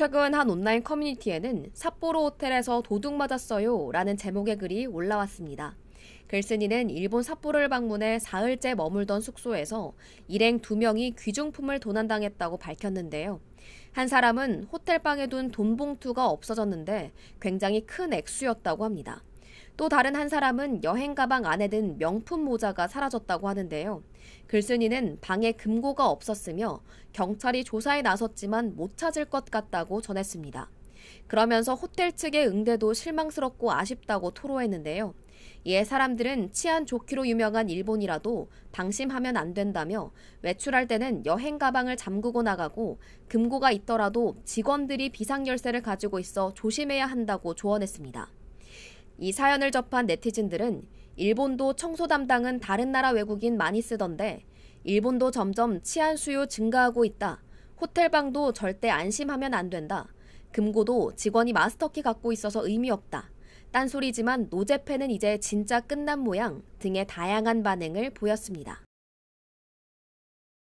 최근 한 온라인 커뮤니티에는 삿포로 호텔에서 도둑 맞았어요 라는 제목의 글이 올라왔습니다. 글쓴이는 일본 삿포로를 방문해 사흘째 머물던 숙소에서 일행 두 명이 귀중품을 도난당했다고 밝혔는데요. 한 사람은 호텔방에 둔돈 봉투가 없어졌는데 굉장히 큰 액수였다고 합니다. 또 다른 한 사람은 여행 가방 안에 든 명품 모자가 사라졌다고 하는데요. 글쓴이는 방에 금고가 없었으며 경찰이 조사에 나섰지만 못 찾을 것 같다고 전했습니다. 그러면서 호텔 측의 응대도 실망스럽고 아쉽다고 토로했는데요. 이에 예, 사람들은 치안 좋기로 유명한 일본이라도 방심하면 안 된다며 외출할 때는 여행 가방을 잠그고 나가고 금고가 있더라도 직원들이 비상열쇠를 가지고 있어 조심해야 한다고 조언했습니다. 이 사연을 접한 네티즌들은 일본도 청소 담당은 다른 나라 외국인 많이 쓰던데 일본도 점점 치안 수요 증가하고 있다. 호텔방도 절대 안심하면 안 된다. 금고도 직원이 마스터키 갖고 있어서 의미 없다. 딴소리지만 노제패는 이제 진짜 끝난 모양 등의 다양한 반응을 보였습니다.